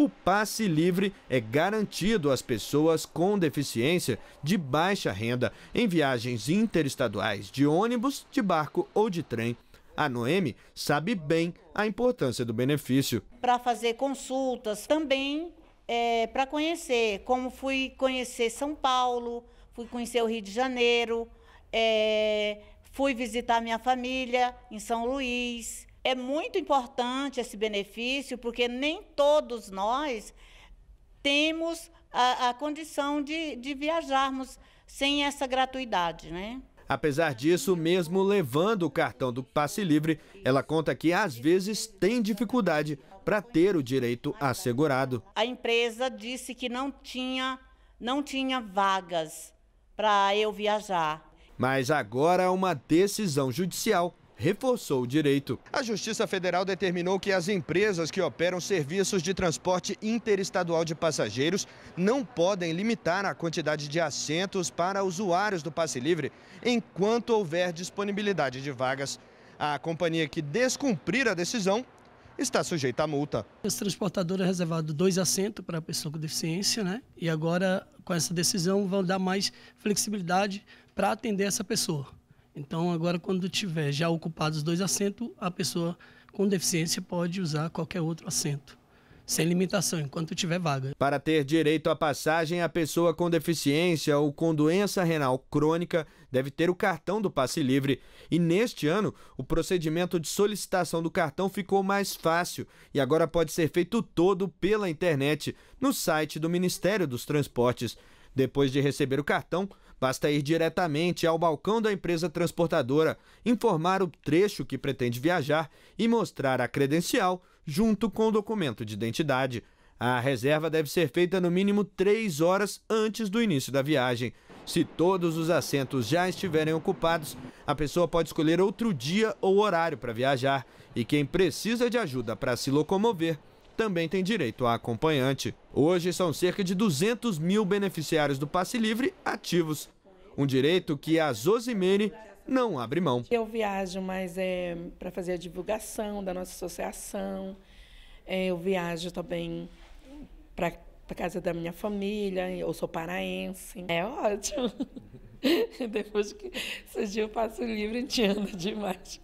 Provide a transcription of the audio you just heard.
O passe livre é garantido às pessoas com deficiência de baixa renda em viagens interestaduais de ônibus, de barco ou de trem. A Noemi sabe bem a importância do benefício. Para fazer consultas também, é, para conhecer, como fui conhecer São Paulo, fui conhecer o Rio de Janeiro, é, fui visitar minha família em São Luís. É muito importante esse benefício, porque nem todos nós temos a, a condição de, de viajarmos sem essa gratuidade, né? Apesar disso, mesmo levando o cartão do passe livre, ela conta que às vezes tem dificuldade para ter o direito assegurado. A empresa disse que não tinha, não tinha vagas para eu viajar. Mas agora é uma decisão judicial reforçou o direito. A Justiça Federal determinou que as empresas que operam serviços de transporte interestadual de passageiros não podem limitar a quantidade de assentos para usuários do passe livre enquanto houver disponibilidade de vagas. A companhia que descumprir a decisão está sujeita a multa. Esse transportador é reservado dois assentos para a pessoa com deficiência, né? E agora, com essa decisão, vão dar mais flexibilidade para atender essa pessoa. Então, agora, quando tiver já ocupados dois assentos, a pessoa com deficiência pode usar qualquer outro assento sem limitação, enquanto tiver vaga. Para ter direito à passagem, a pessoa com deficiência ou com doença renal crônica deve ter o cartão do passe livre. E neste ano, o procedimento de solicitação do cartão ficou mais fácil e agora pode ser feito todo pela internet, no site do Ministério dos Transportes. Depois de receber o cartão, Basta ir diretamente ao balcão da empresa transportadora, informar o trecho que pretende viajar e mostrar a credencial junto com o documento de identidade. A reserva deve ser feita no mínimo três horas antes do início da viagem. Se todos os assentos já estiverem ocupados, a pessoa pode escolher outro dia ou horário para viajar. E quem precisa de ajuda para se locomover também tem direito a acompanhante. Hoje são cerca de 200 mil beneficiários do passe livre ativos, um direito que a Zosimene não abre mão. Eu viajo, mas é para fazer a divulgação da nossa associação. É, eu viajo também para a casa da minha família. Eu sou paraense. É ótimo. Depois que surgiu o passo livre, a gente anda demais.